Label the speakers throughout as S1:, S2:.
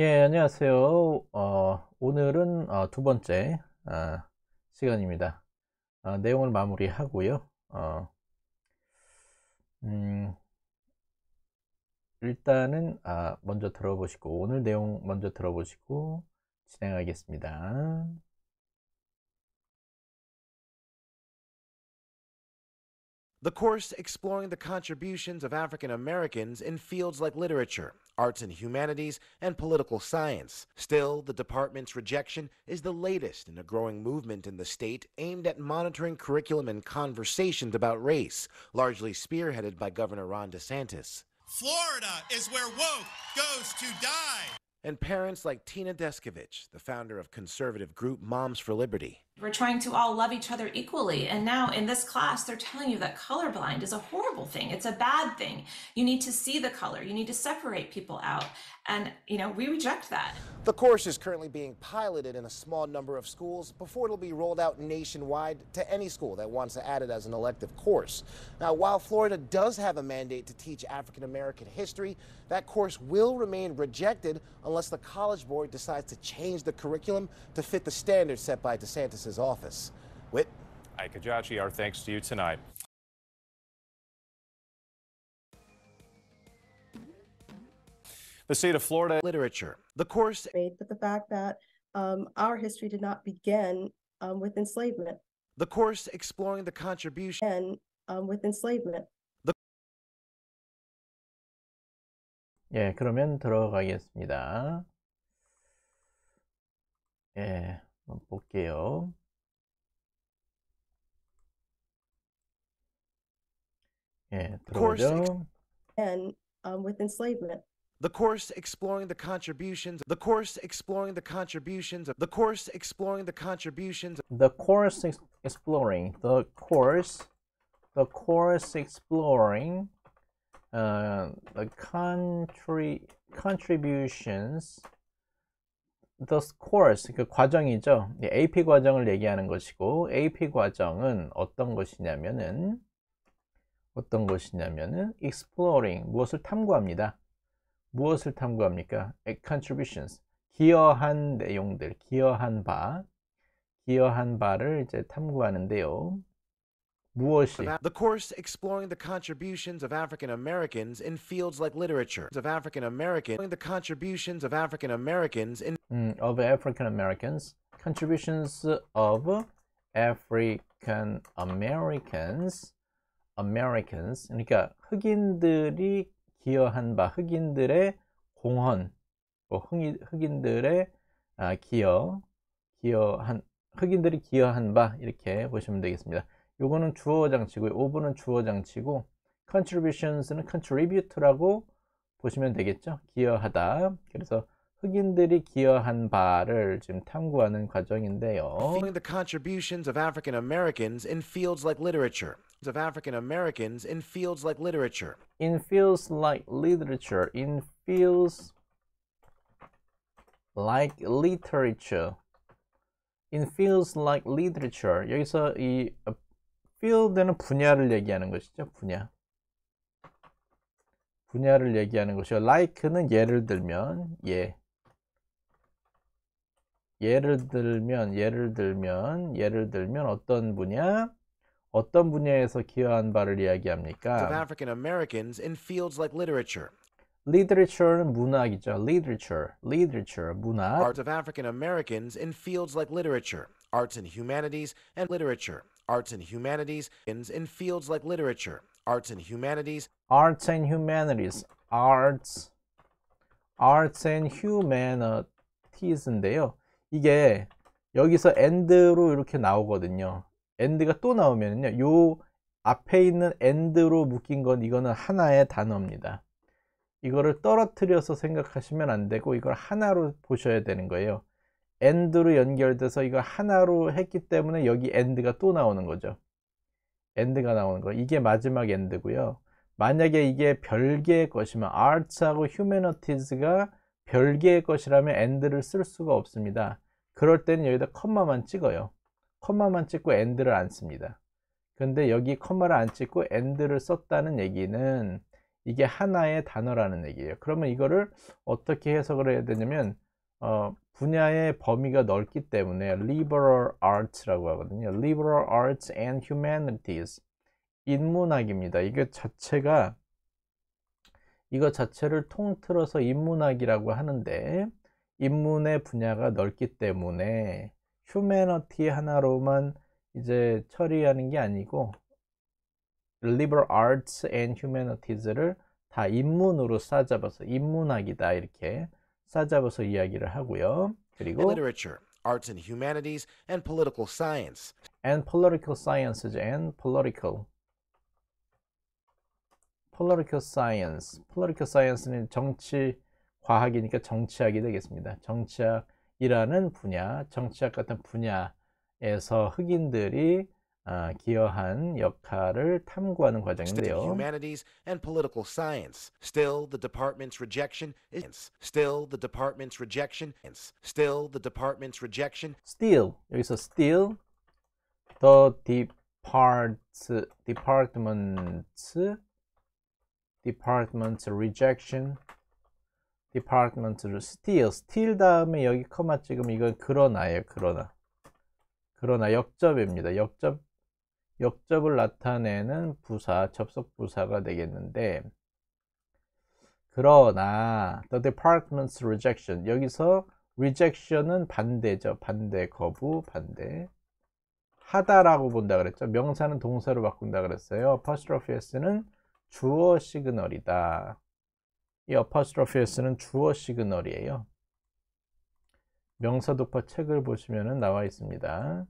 S1: 예, 안녕하세요. 어, 오늘은 어, 두 번째 어, 시간입니다. 어, 내용을 마무리하고요. 어, 음, 일단은 아, 먼저 들어보시고 오늘 내용 먼저 들어보시고 진행하겠습니다.
S2: The course exploring the contributions of African Americans in fields like literature arts and humanities, and political science. Still, the department's rejection is the latest in a growing movement in the state aimed at monitoring curriculum and conversations about race, largely spearheaded by Governor Ron DeSantis. Florida is where woke goes to die. And parents like Tina Deskovich, the founder of conservative group Moms for Liberty
S3: we're trying to all love each other equally. And now in this class, they're telling you that colorblind is a horrible thing. It's a bad thing. You need to see the color. You need to separate people out. And, you know, we reject that.
S2: The course is currently being piloted in a small number of schools before it'll be rolled out nationwide to any school that wants to add it as an elective course. Now, while Florida does have a mandate to teach African American history, that course will remain rejected unless the College Board decides to change the curriculum to fit the standards set by DeSantis Justice's office. Whit? Ike Kajachi, our thanks to you tonight. The state of Florida literature. The course. But the fact that
S1: um, our history did not begin um, with enslavement. The course
S2: exploring the contribution
S1: um, with enslavement. The... 예, 그러면 들어가겠습니다. 예. 볼게요. 예, 들어보죠. And um, with enslavement.
S2: The course exploring the contributions. The course exploring the contributions.
S1: The course exploring the contributions. The course exploring. The course. The course exploring. Uh, the country contributions. the course, 그 과정이죠. 예, AP 과정을 얘기하는 것이고, AP 과정은 어떤 것이냐면은, 어떤 것이냐면은, exploring, 무엇을 탐구합니다. 무엇을 탐구합니까? 예, contributions, 기여한 내용들, 기여한 바, 기여한 바를 이제 탐구하는데요. Bullshit.
S2: The course exploring the contributions of African
S1: Americans in fields like literature
S2: of African Americans, the contributions of African Americans in
S1: mm, of African Americans, contributions of African Americans, Americans. 그러니까 흑인들이 기여한 바, 흑인들의 공헌, 뭐 흑인, 흑인들의 아, 기여, 기여한 흑인들이 기여한 바 이렇게 보시면 되겠습니다. 요거는 주어 장치고요. 오브는 주어 장치고 contributions는 contribute라고 보시면 되겠죠. 기여하다. 그래서 흑인들이 기여한 바를 지금 탐구하는 과정인데요. The contributions of African Americans in fields like
S2: literature. Of African Americans in fields like literature. In fields like literature.
S1: In fields like literature. In fields like literature. 여기서 이 field는 분야를 얘기하는 것이죠. 분야. 분야를 얘기하는 것이요. like는 예를 들면 예. 예를 들면 예를 들면 예를 들면 어떤 분야 어떤 분야에서 기여한 바를 이야기합니까? Of African Americans in fields like literature. literature는 문학이죠. literature, literature 문학.
S2: Arts of African Americans in fields like literature, arts and humanities and literature. arts and humanities, in fields like literature, arts and humanities,
S1: arts and humanities, arts, arts and humanities인데요. 이게 여기서 end로 이렇게 나오거든요. end가 또 나오면요. 요 앞에 있는 end로 묶인 건 이거는 하나의 단어입니다. 이거를 떨어뜨려서 생각하시면 안 되고 이걸 하나로 보셔야 되는 거예요. e 드로 연결돼서 이거 하나로 했기 때문에 여기 e 드가또 나오는 거죠. e 드가 나오는 거. 이게 마지막 e 드고요 만약에 이게 별개의 것이면 arts하고 humanities가 별개의 것이라면 e 드를쓸 수가 없습니다. 그럴 때는 여기다 컴마만 찍어요. 컴마만 찍고 e 드를안 씁니다. 근데 여기 컴마를 안 찍고 e 드를 썼다는 얘기는 이게 하나의 단어라는 얘기예요. 그러면 이거를 어떻게 해석을 해야 되냐면 어, 분야의 범위가 넓기 때문에 liberal arts라고 하거든요. liberal arts and humanities 인문학입니다. 이게 자체가 이거 자체를 통틀어서 인문학이라고 하는데 인문의 분야가 넓기 때문에 휴메너티 하나로만 이제 처리하는 게 아니고 liberal arts and humanities를 다 인문으로 싸잡아서 인문학이다 이렇게 싸잡아서 이야기를 하고요. 그리고 literature, arts and humanities, and political science. and political sciences and political political science. political science는 정치 과학이니까 정치학이 되겠습니다. 정치학이라는 분야, 정치학 같은 분야에서 흑인들이 아, 기여한 역할을 탐구하는 과정인데요. humanities and political science. Still the
S2: department's rejection is still the department's rejection is still the department's rejection.
S1: still 여기서 still the depart department's department's rejection department's still still 다음에 여기 커마 지금 이건 그러나예요. 그러나 그러나 역접입니다. 역접 역접을 나타내는 부사, 접속 부사가 되겠는데 그러나 the department's rejection 여기서 rejection은 반대죠. 반대, 거부, 반대 하다라고 본다 그랬죠. 명사는 동사로 바꾼다 그랬어요. apostrophe s는 주어 시그널이다. 이 apostrophe s는 주어 시그널이에요. 명사 독파 책을 보시면 나와 있습니다.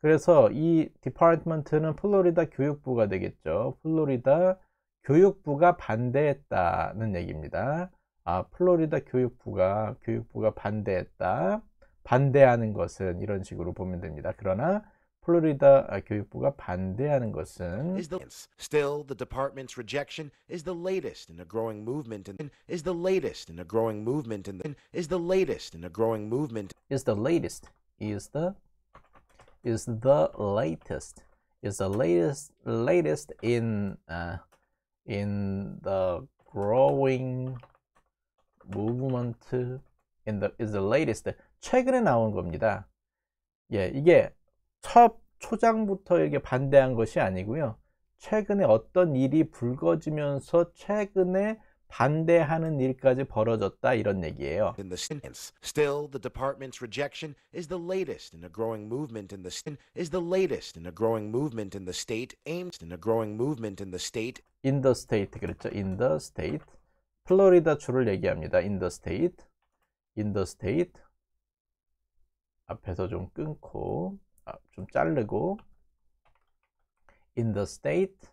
S1: 그래서 이 디파트먼트는 플로리다 교육부가 되겠죠. 플로리다 교육부가 반대했다는 얘기입니다. 아, 플로리다 교육부가 교육부가 반대했다. 반대하는 것은 이런 식으로 보면 됩니다. 그러나 플로리다 교육부가 반대하는 것은
S2: still the department's rejection is the latest in a growing movement and
S1: is the latest in a growing movement and is the latest in a growing movement is the latest is the is the latest. Is the latest latest in uh, in the growing movement in the is the latest 최근에 나온 겁니다. 예, 이게 첫 초장부터 이게 반대한 것이 아니고요. 최근에 어떤 일이 불거지면서 최근에 반대하는 일까지 벌어졌다 이런 얘기예요. In the sentence,
S2: still the
S1: department's rejection
S2: is the latest in a growing movement in the is the latest in a growing movement in the state
S1: aims in a growing movement in the state. In the state 그렇죠. In the state. 플로리다 주를 얘기합니다. In the state. In the state. 앞에서 좀 끊고 아, 좀 자르고 in the state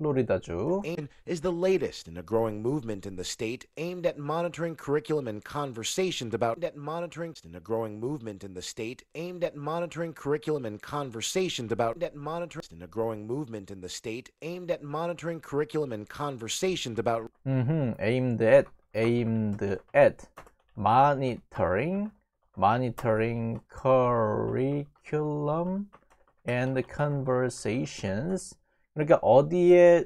S1: 플로리다주. is the latest in a growing movement in the state
S2: aimed at monitoring curriculum and conversations about that monitoring in a growing movement in the state aimed at monitoring curriculum and conversations about that monitoring in a growing movement in
S1: the state aimed at monitoring
S2: curriculum and conversations about
S1: mm-hmm. aimed at aimed at monitoring monitoring curriculum and conversations 그러니까 어디에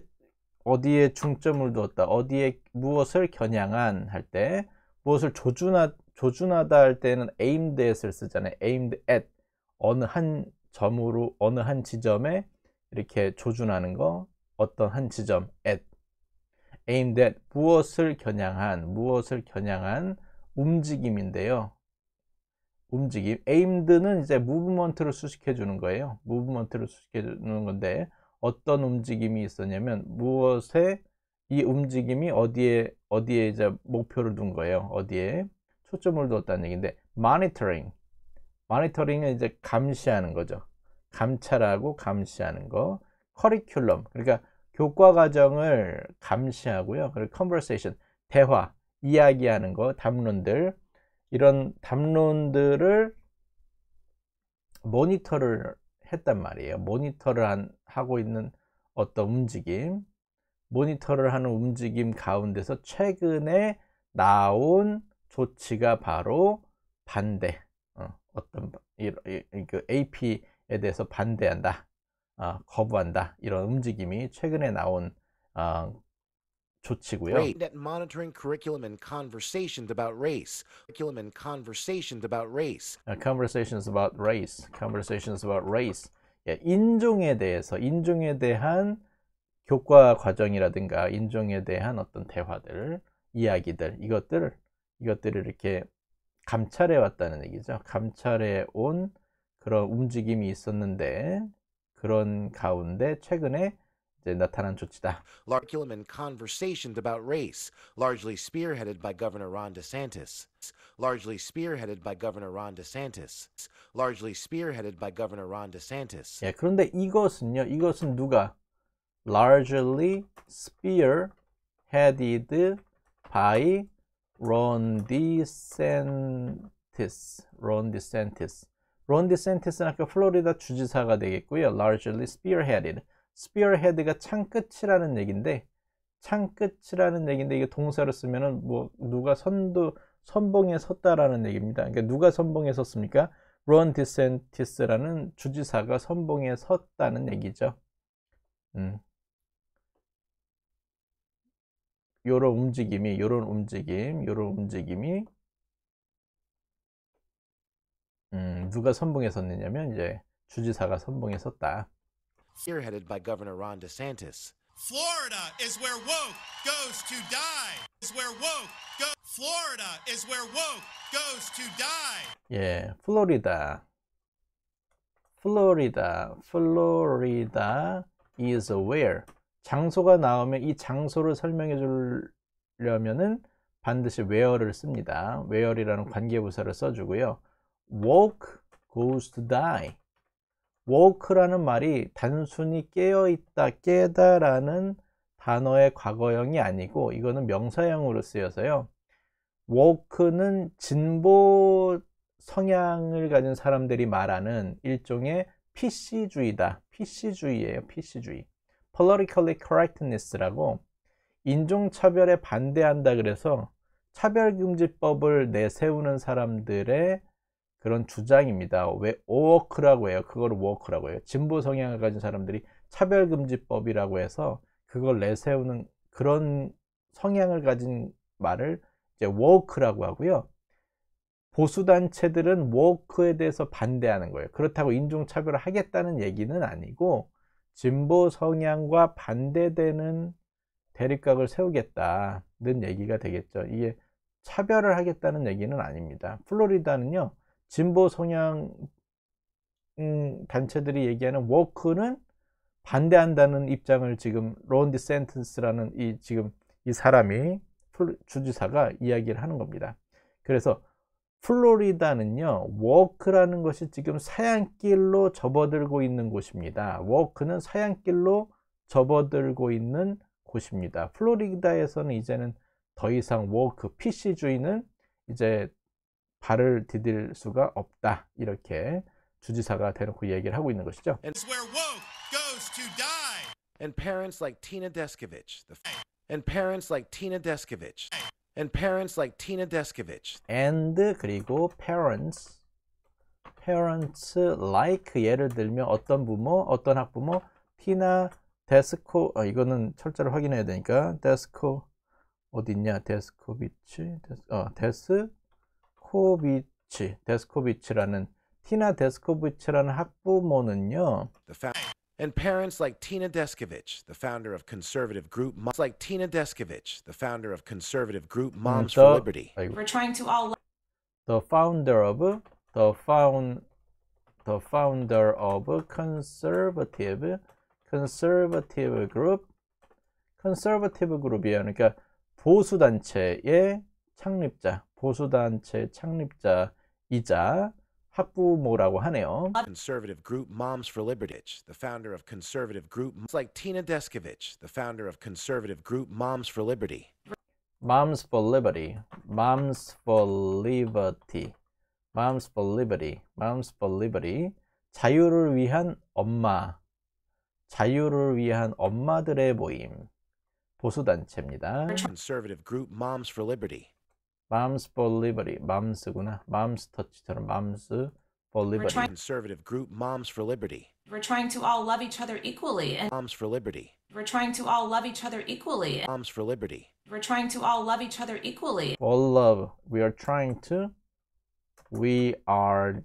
S1: 어디에 중점을 두었다 어디에 무엇을 겨냥한 할 때 무엇을 조준하, 조준하다 할 때는 aimed at을 쓰잖아요 aimed at 어느 한 점으로 어느 한 지점에 이렇게 조준하는 거 어떤 한 지점 at aimed at 무엇을 겨냥한 무엇을 겨냥한 움직임인데요 움직임 aimed 는 이제 movement를 수식해 주는 거예요 movement를 수식해 주는 건데 어떤 움직임이 있었냐면 무엇에 이 움직임이 어디에 어디에 이제 목표를 둔 거예요. 어디에 초점을 뒀다는 얘기인데 monitoring. monitoring은 이제 감시하는 거죠. 감찰하고 감시하는 거. 커리큘럼. 그러니까 교과 과정을 감시하고요. 그리고 conversation 대화, 이야기하는 거, 담론들 이런 담론들을 모니터를 했단 말이에요. 모니터를 한, 하고 있는 어떤 움직임, 모니터를 하는 움직임 가운데서 최근에 나온 조치가 바로 반대, 어, 떤그 AP에 대해서 반대한다, 어, 거부한다 이런 움직임이 최근에 나온 어, 조치고요.
S2: That monitoring curriculum
S1: and conversations about race. Curriculum and conversations about race. Conversations about race. Conversations about race. 예, 인종에 대해서 인종에 대한 교과 과정이라든가 인종에 대한 어떤 대화들, 이야기들 이것들을 이것들을 이렇게 감찰해 왔다는 얘기죠. 감찰해 온 그런 움직임이 있었는데 그런 가운데 최근에 나타난 조치다.
S2: Larculman conversations about race, largely spearheaded by Governor Ron DeSantis. Largely spearheaded by Governor Ron DeSantis. Largely spearheaded by Governor Ron DeSantis.
S1: 예, 그런데 이것은요. 이것은 누가 largely spearheaded by Ron DeSantis. Ron DeSantis. Ron DeSantis는 아까 플로리다 주지사가 되겠고요. largely spearheaded. spearhead가 창끝이라는 얘긴데 창끝이라는 얘긴데 이게 동사로 쓰면은 뭐 누가 선도 선봉에 섰다라는 얘기입니다. 그러니까 누가 선봉에 섰습니까? 론 디센티스라는 주지사가 선봉에 섰다는 얘기죠. 음. 요런 움직임이 요런 움직임 요런 움직임이 음, 누가 선봉에 섰느냐면 이제 주지사가 선봉에 섰다. spearheaded by Governor Ron DeSantis.
S2: Florida is where woke goes to die. Is where woke go. Florida is where woke goes to die.
S1: 예, 플로리다. 플로리다. 플로리다 is where 장소가 나오면 이 장소를 설명해 주려면은 반드시 where를 씁니다. where이라는 관계부사를 써주고요. woke goes to die. 워크라는 말이 단순히 깨어있다, 깨다라는 단어의 과거형이 아니고 이거는 명사형으로 쓰여서요. 워크는 진보 성향을 가진 사람들이 말하는 일종의 PC주의다. PC주의예요. PC주의. Politically Correctness라고 인종차별에 반대한다 그래서 차별금지법을 내세우는 사람들의 그런 주장입니다. 왜 워크라고 해요? 그걸 워크라고 해요. 진보 성향을 가진 사람들이 차별금지법이라고 해서 그걸 내세우는 그런 성향을 가진 말을 이제 워크라고 하고요. 보수 단체들은 워크에 대해서 반대하는 거예요. 그렇다고 인종 차별을 하겠다는 얘기는 아니고 진보 성향과 반대되는 대립각을 세우겠다는 얘기가 되겠죠. 이게 차별을 하겠다는 얘기는 아닙니다. 플로리다는요. 진보 성향 음, 단체들이 얘기하는 워크는 반대한다는 입장을 지금 론 디센트스라는 이 지금 이 사람이 주지사가 이야기를 하는 겁니다. 그래서 플로리다는요, 워크라는 것이 지금 사양길로 접어들고 있는 곳입니다. 워크는 사양길로 접어들고 있는 곳입니다. 플로리다에서는 이제는 더 이상 워크, PC주의는 이제 발을 디딜 수가 없다. 이렇게 주지사가 대놓고 얘기를 하고 있는 것이죠. And
S2: where woke goes to die. And parents like Tina Deskovich. The and parents like Tina Deskovich. And parents like Tina Deskovich.
S1: And 그리고 parents parents like 예를 들면 어떤 부모, 어떤 학부모 티나 데스코 아, 이거는 철자를 확인해야 되니까 데스코 어디 있냐 데스코비치 데스, 어, 데스 데스코비치, 데스코비치라는 티나 데스코비치라는 학부모는요.
S2: And parents like Tina Deskovich, the founder of conservative group Moms like Tina Deskovich, the founder of conservative group Moms the, for Liberty. We're trying to all
S1: the founder of the found the founder of conservative conservative group conservative group이에요. 그러니까 보수 단체의 창립자. 보수단체 창립자이자 학부모라고 하네요. Conservative group Moms for Liberty, the founder of conservative group It's like Tina
S2: Deskovich, the founder of conservative group Moms for Liberty.
S1: Moms for Liberty, Moms for Liberty, Moms for Liberty, Moms for Liberty. 자유를 위한 엄마, 자유를 위한 엄마들의 모임, 보수단체입니다. Conservative group Moms for Liberty. Moms for Liberty, Moms구나. Moms Touch처럼 Moms for Liberty. Conservative group Moms for Liberty.
S3: We're trying to all love each other equally and
S1: Moms for Liberty.
S3: We're trying to all love each other equally.
S1: Moms for Liberty.
S3: We're trying to all love each other equally.
S1: All love. We are trying to. We are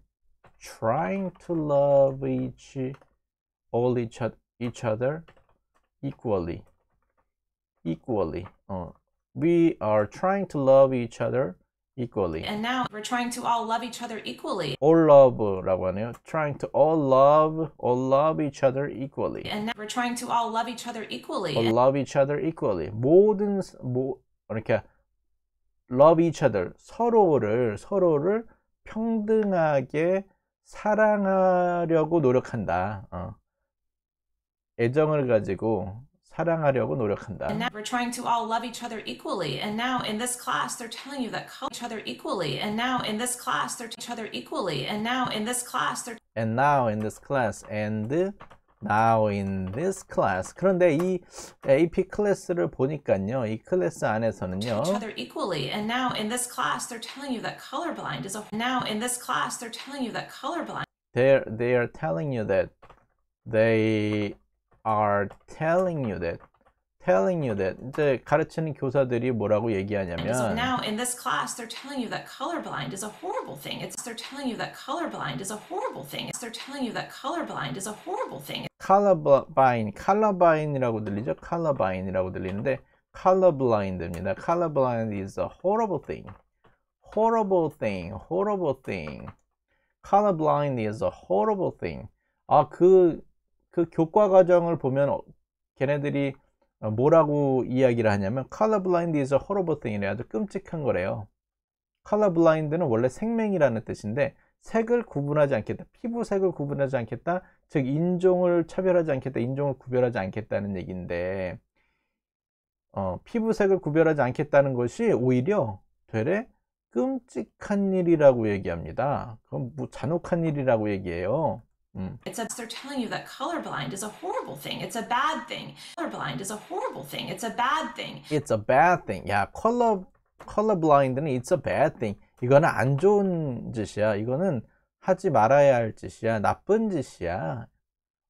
S1: trying to love each all each, each other equally. Equally. Oh we are trying to love each other equally.
S3: And now we're trying to all love each other equally.
S1: All love, 하네요. Trying to all love, all love each other equally.
S3: And now we're trying to all love each other equally. All
S1: love each other equally. 모든 모 이렇게 love each other 서로를 서로를 평등하게 사랑하려고 노력한다. 어. 애정을 가지고 사랑하려고 노력한다. And now
S3: we're trying to all love each other equally. And now in this class they're telling you that color each other equally. And now in this class they're each other equally. And now in this class they're
S1: And now in this class and now in this class. 그런데 이 AP 클래스를 보니까요. 이 클래스 안에서는요. each other
S3: equally. And now in this class they're telling you that colorblind is a Now in this class they're telling you that colorblind
S1: They they are telling you that they are telling you that telling you that 이제 가르치는 교사들이 뭐라고 얘기하냐면 so now
S3: in this class they're telling you that colorblind is a horrible thing. It's they're telling you that colorblind is a horrible thing. It's they're telling you that colorblind is a horrible thing.
S1: colorblind, colorblind이라고 들리죠? colorblind이라고 들리는데 colorblind입니다. colorblind is a horrible thing. horrible thing, horrible thing. colorblind is a horrible thing. 아그 그 교과 과정을 보면 어, 걔네들이 어, 뭐라고 이야기를 하냐면 color blind is a horrible thing이래 아주 끔찍한 거래요. color blind는 원래 생명이라는 뜻인데 색을 구분하지 않겠다. 피부색을 구분하지 않겠다. 즉 인종을 차별하지 않겠다. 인종을 구별하지 않겠다는 얘기인데 어, 피부색을 구별하지 않겠다는 것이 오히려 되레 끔찍한 일이라고 얘기합니다. 그건 뭐 잔혹한 일이라고 얘기해요. Mm.
S3: It's a, they're telling you that colorblind is a horrible thing. It's a bad thing. Colorblind is a horrible thing. It's a bad thing.
S1: It's a bad thing. 야, color colorblind는 it's a bad thing. 이거는 안 좋은 짓이야. 이거는 하지 말아야 할 짓이야. 나쁜 짓이야.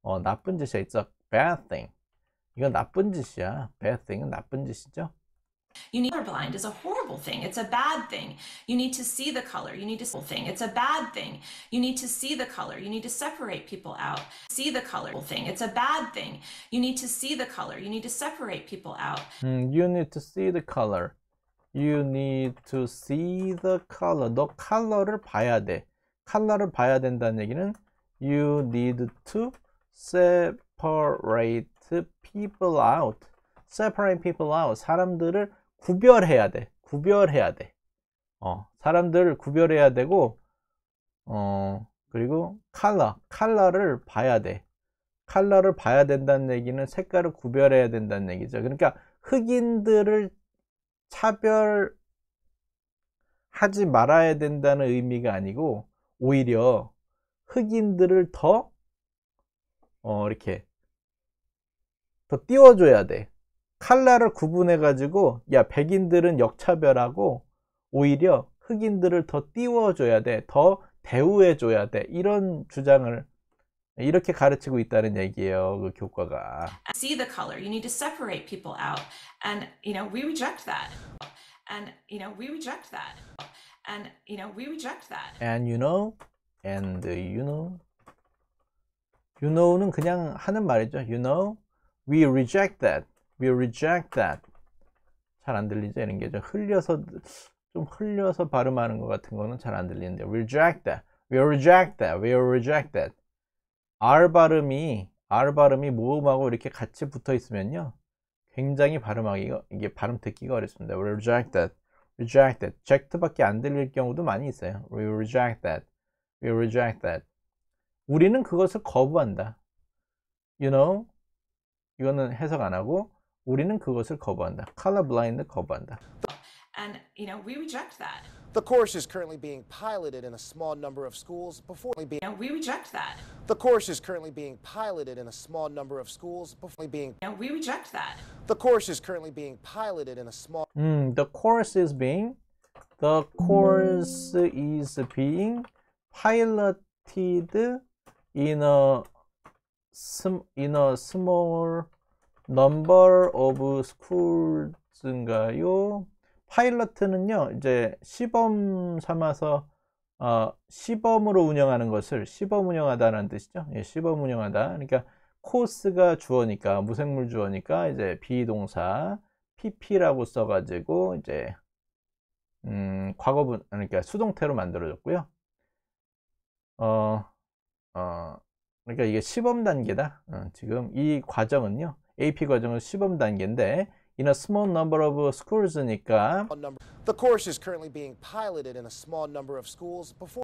S1: 어, 나쁜 짓이야. It's a bad thing. 이건 나쁜 짓이야. bad thing은 나쁜 짓이죠.
S3: You need colorblind is a horrible thing. It's a bad thing. You need to see the color. You need to thing. It's a bad thing. You need to see the color. You need to separate people out. See the color thing. It's a bad thing. You need to see the color. You need to separate people out.
S1: Mm, you need to see the color. You need to see the color. 너 컬러를 봐야 돼. 컬러를 봐야 된다는 얘기는 you need to separate people out. separate people out. 사람들을 구별해야 돼. 구별해야 돼. 어, 사람들 구별해야 되고, 어, 그리고 컬러, 컬러를 봐야 돼. 컬러를 봐야 된다는 얘기는 색깔을 구별해야 된다는 얘기죠. 그러니까 흑인들을 차별하지 말아야 된다는 의미가 아니고, 오히려 흑인들을 더, 어, 이렇게, 더 띄워줘야 돼. 칼라를 구분해 가지고 야 백인들은 역차별하고 오히려 흑인들을 더 띄워줘야 돼더 대우해 줘야 돼 이런 주장을 이렇게 가르치고 있다는 얘기예요 그 교과가
S3: see the color you need to separate people out and you know we reject that and you know we reject that and you know we reject that
S1: and you know and you know you know는 그냥 하는 말이죠 you know we reject that we reject that. 잘 안 들리죠? 이런 게죠. 흘려서 좀 흘려서 발음하는 것 같은 거는 잘 안 들리는데 reject that, we reject that, we reject that. r 발음이 r 발음이 모음하고 이렇게 같이 붙어 있으면요, 굉장히 발음하기가 이게 발음 듣기가 어렵습니다. we reject that, reject that. reject밖에 안 들릴 경우도 많이 있어요. we reject that, we reject that. 우리는 그것을 거부한다. You know, 이거는 해석 안 하고 우리는 그것을 거부한다. color blind 거부한다.
S2: And you know, we reject that. The course is currently being piloted in a small number of schools before being you know, we reject that. The course is currently being piloted in a small number of schools before being you know, we reject that. The course is currently being piloted in a small
S1: mm, the course is being the course is being piloted in a in a small number of schools인가요? 파일럿은요 이제 시범 삼아서 어, 시범으로 운영하는 것을 시범 운영하다는 뜻이죠. 예, 시범 운영하다. 그러니까 코스가 주어니까 무생물 주어니까 이제 비동사 pp라고 써가지고 이제 음, 과거분 그러니까 수동태로 만들어졌고요. 어, 어, 그러니까 이게 시범 단계다. 어, 지금 이 과정은요. AP 과정은 시범 단계인데 in a small number of schools니까 The course
S2: is currently being piloted in a small number of schools before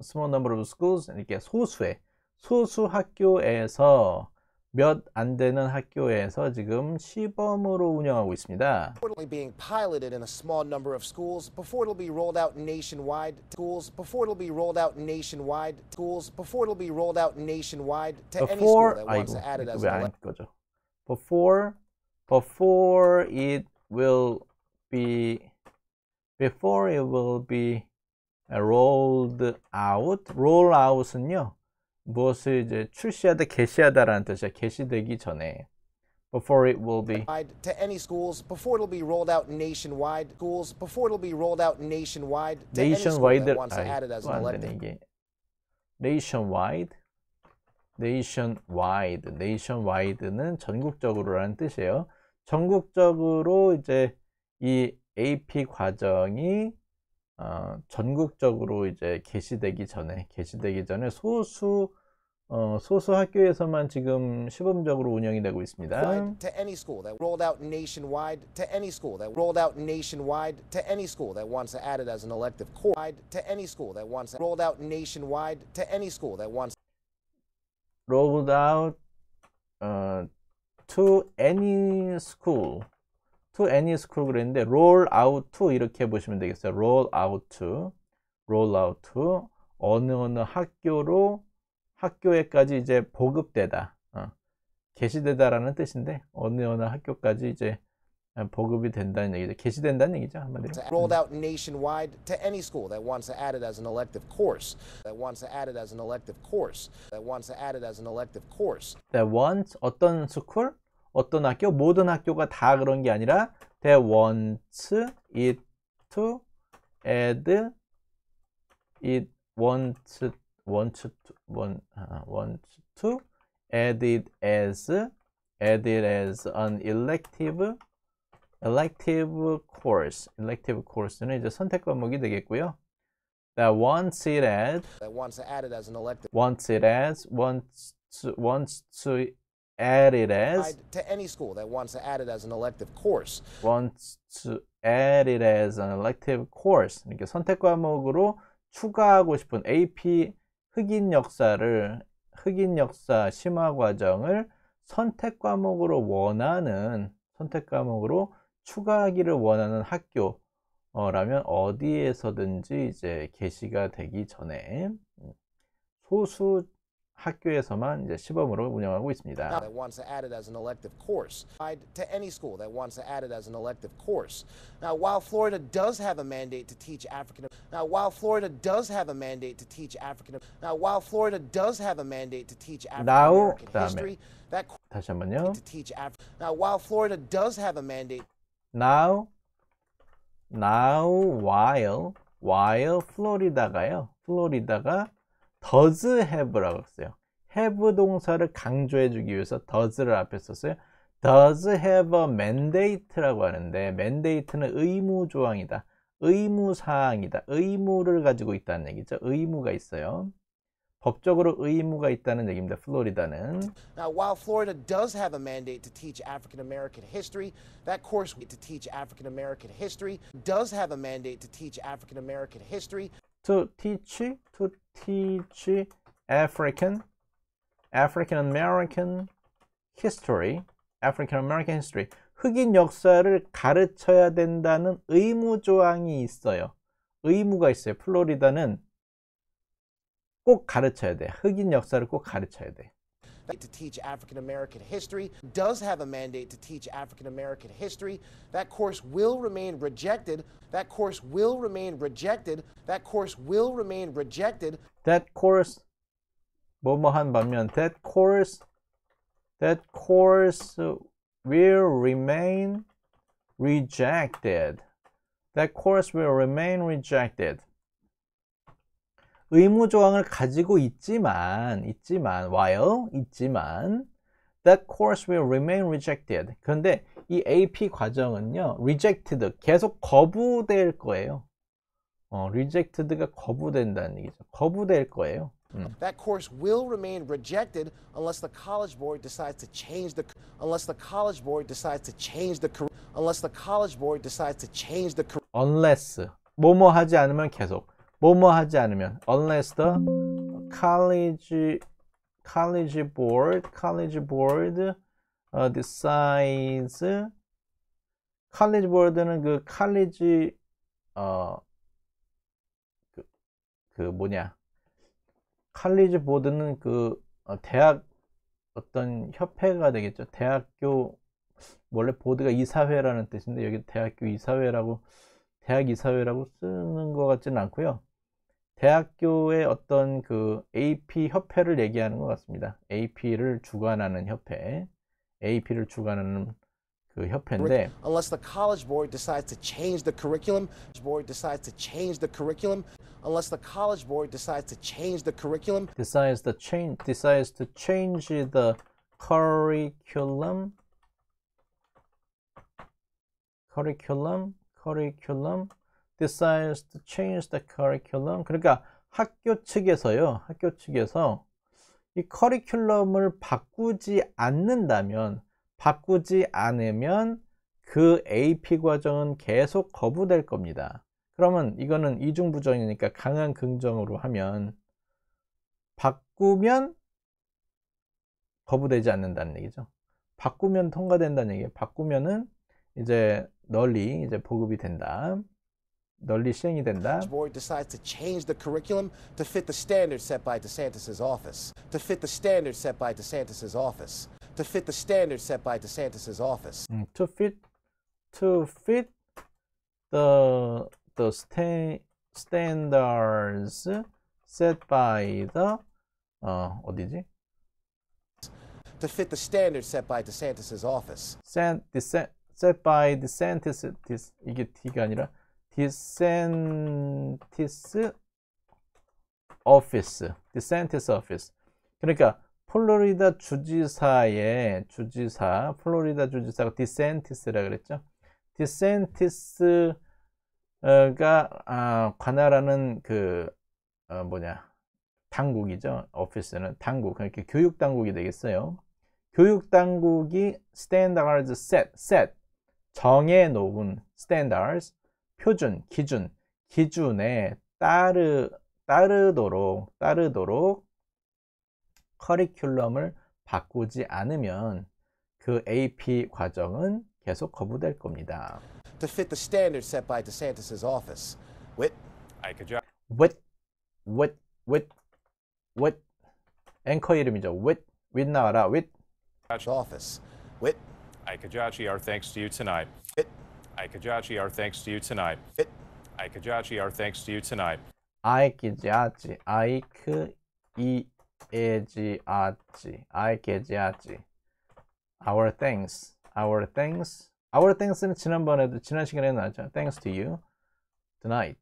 S1: small number of schools 이렇게 소수의 소수 학교에서 몇 안 되는 학교에서 지금 시범으로 운영하고 있습니다.
S2: being piloted in a small number of schools before it'll be rolled out nationwide schools before it'll be rolled out nationwide schools before it'll be rolled out nationwide to any school that wants to add it as an
S1: 거죠. before before it will be before it will be rolled out roll out은요 무엇을 이제 출시하다 개시하다라는 뜻이야 개시되기 전에 before it will be
S2: to any schools before it'll be rolled out nationwide schools before it'll be rolled out nationwide nationwide wants to as an elective
S1: nationwide nationwide. nationwide는 전국적으로라는 뜻이에요. 전국적으로 이제 이 AP 과정이 어, 전국적으로 이제 개시되기 전에 개시되기 전에 소수 어, 소수 학교에서만 지금 시범적으로 운영이 되고 있습니다.
S2: To any school that rolled out nationwide to any school that rolled out nationwide to any school that wants to add it as an elective course to any school that wants rolled out nationwide to any school that wants
S1: rolled out uh, to any school. to any school 그랬는데 roll out to 이렇게 보시면 되겠어요. roll out to, roll out to 어느 어느 학교로 학교에까지 이제 보급되다, 어, 게시되다라는 뜻인데 어느 어느 학교까지 이제 보급이 된다는 얘기죠. 게시된다는 얘기죠. 한마디로. Rolled
S2: out nationwide to any school that wants to add it as an elective course. That wants to add it as an elective course. That wants to add it as an elective course.
S1: That wants 어떤 스쿨, 어떤 학교, 모든 학교가 다 그런 게 아니라 that wants it to add it wants wants to want wants to add it as add it as an elective elective course. elective course는 이제 선택 과목이 되겠고요. that wants it as
S2: that wants to add it as an
S1: elective wants it as wants to, wants to add it as to
S2: any school that wants to add it as an elective course
S1: wants to add it as an elective course 이렇게 선택 과목으로 추가하고 싶은 AP 흑인 역사를 흑인 역사 심화 과정을 선택 과목으로 원하는 선택 과목으로 추가하기를 원하는 학교라면 어디에서든지 이제 개시가 되기 전에 소수 학교에서만 이제 시범으로 운영하고 있습니다. that
S2: wants to add it as an elective course to any school that wants to add it as an elective course. Now, while Florida does have a mandate to teach African Now, while Florida does have a mandate to teach African Now, while Florida does have a mandate to teach African American history, that
S1: 다시 한번요. to
S2: teach African Now, while Florida does have a mandate
S1: now now while while 플로리다가요. 플로리다가 does have라고 써요. have 동사를 강조해 주기 위해서 does를 앞에 썼어요. does have a mandate라고 하는데 mandate는 의무 조항이다. 의무 사항이다. 의무를 가지고 있다는 얘기죠. 의무가 있어요. 법적으로 의무가 있다는 얘기입니다. 플로리다는.
S2: Now, while Florida does have a mandate to teach African American history, that course to teach African American history does have a mandate to teach African American history.
S1: To teach to teach African African American history, African American history. 흑인 역사를 가르쳐야 된다는 의무 조항이 있어요. 의무가 있어요. 플로리다는 꼭 가르쳐야 돼. 흑인 역사를 꼭 가르쳐야 돼.
S2: to teach African American history, does have a mandate to teach African American history. That course will remain rejected. That course will remain rejected. That course will remain rejected.
S1: That course 뭐뭐한 반면 that course that course will remain rejected. That course will remain rejected. 의무 조항을 가지고 있지만 있지만 while 있지만 that course will remain rejected. 그런데 이 AP 과정은요. rejected 계속 거부될 거예요. 어, rejected가 거부된다는 얘기죠. 거부될 거예요. 음.
S2: That course will remain rejected unless the college board decides to change the unless the
S1: college board decides to change the unless the college board decides to change the unless 뭐 뭐 하지 않으면 계속 뭐뭐 하지 않으면 unless the college college board college board uh, decides college board는 그 college 어, 그, 그 뭐냐 college board는 그 어, 대학 어떤 협회가 되겠죠 대학교 원래 보드가 이사회라는 뜻인데 여기 대학교 이사회라고 대학 이사회라고 쓰는 것 같지는 않고요 대학교의 어떤 그 AP 협회를 얘기하는 것 같습니다. AP를 주관하는 협회, AP를 주관하는 그 협회인데
S2: unless the college board decides to change the curriculum board decides to change the curriculum unless the college board decides to change the curriculum
S1: decides to change decides to change the curriculum curriculum curriculum decides to change the curriculum. 그러니까 학교 측에서요. 학교 측에서 이 커리큘럼을 바꾸지 않는다면 바꾸지 않으면 그 AP 과정은 계속 거부될 겁니다. 그러면 이거는 이중부정이니까 강한 긍정으로 하면 바꾸면 거부되지 않는다는 얘기죠. 바꾸면 통과된다는 얘기예요. 바꾸면은 이제 널리 이제 보급이 된다. 널리 시행이 된다.
S2: Board decides to change the curriculum to fit the standards set by
S1: DeSantis's
S2: office. To fit the standards set by DeSantis's office. To fit the standards set by
S1: DeSantis's office. 음, to fit to fit the the sta standards set by the 어, 어디지? To fit the standards set by DeSantis's office. Set, set, set by DeSantis 이게 T가 아니라 디센티스 오피스 디센티스 오피스 그러니까 플로리다 주지사의 주지사 플로리다 주지사가 디센티스라 그랬죠 디센티스가 아, 관할하는 그 어, 뭐냐 당국이죠 오피스는 당국 그러니까 교육 당국이 되겠어요 교육 당국이 standards set set 정해 놓은 standards 표준, 기준, 기준에 따르, 따르도록, 따르도록 커리큘럼을 바꾸지 않으면 그 AP 과정은 계속 거부될 겁니다. To fit
S2: the standard set by DeSantis's
S1: office, with with with with with 앵커 이름이죠. with with 나와라 with office with
S2: Ike Ajachi, our thanks to you tonight. With Aikajachi, our thanks to you tonight. Aikajachi, our thanks to you tonight.
S1: Aikajachi, Aikajachi, Aikajachi. Our thanks, our thanks. Our thanks는 지난번에도 지난 시간에 나왔죠. Thanks to you tonight.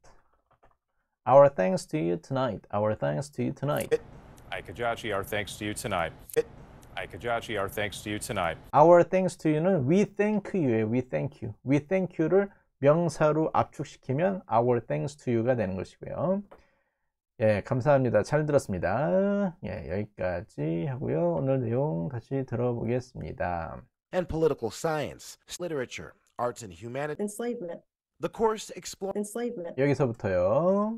S1: Our thanks to you tonight. Our thanks to you tonight.
S2: Aikajachi, our thanks to you tonight. Hi, Kajachi. Our thanks to you tonight.
S1: Our thanks to you는 we thank you예요. We thank you. We thank you를 명사로 압축시키면 our thanks to you가 되는 것이고요. 예, 감사합니다. 잘 들었습니다. 예, 여기까지 하고요. 오늘 내용 다시 들어보겠습니다. And political science, literature, arts and humanities, enslavement. The course explores enslavement. 여기서부터요.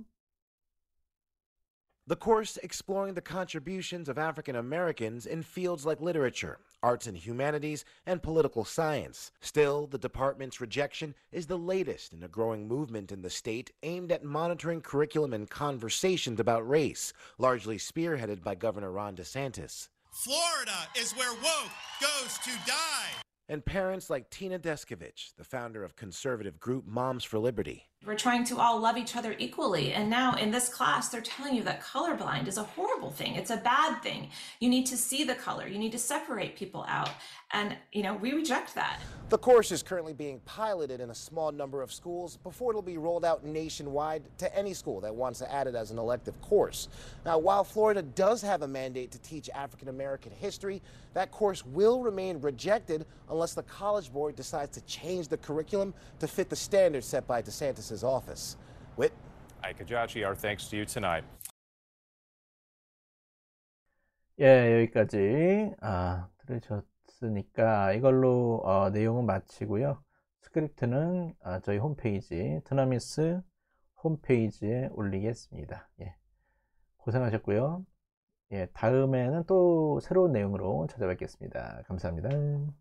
S2: The course exploring the contributions of African Americans in fields like literature, arts and humanities, and political science. Still, the department's rejection is the latest in a growing movement in the state aimed at monitoring curriculum and conversations about race, largely spearheaded by Governor Ron DeSantis. Florida is where woke goes to die. And parents like Tina Deskovich, the founder of conservative group Moms for Liberty.
S3: We're trying to all love each other equally. And now in this class, they're telling you that colorblind is a horrible thing. It's a bad thing. You need to see the color. You need to separate people out. And, you know, we
S2: reject that. The course is currently being piloted in a small number of schools before it'll be rolled out nationwide to any school that wants to add it as an elective course. Now, while Florida does have a mandate to teach African American history, that course will remain rejected unless the College Board decides to change the curriculum to fit the standards set by DeSantis as his office. Whit? Ike Ajachi, our thanks to you tonight.
S1: 예, 여기까지 아, 들으셨으니까 이걸로 어, 내용은 마치고요. 스크립트는 아, 저희 홈페이지 드나미스 홈페이지에 올리겠습니다. 예, 고생하셨고요. 예, 다음에는 또 새로운 내용으로 찾아뵙겠습니다. 감사합니다.